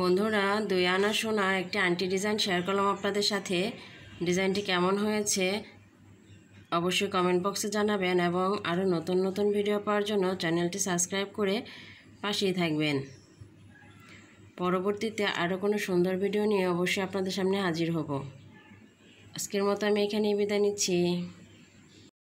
বন্ধুরা দুই আনা সোনা একটি আন্টি ডিজাইন শেয়ার করলাম আপনাদের সাথে ডিজাইনটি কেমন হয়েছে অবশ্যই কমেন্ট বক্সে জানাবেন এবং আরও নতুন নতুন ভিডিও পাওয়ার জন্য চ্যানেলটি সাবস্ক্রাইব করে পাশেই থাকবেন পরবর্তীতে আরও কোনো সুন্দর ভিডিও নিয়ে অবশ্যই আপনাদের সামনে হাজির হব আজকের মতো আমি এখানেই বিদায় নিচ্ছি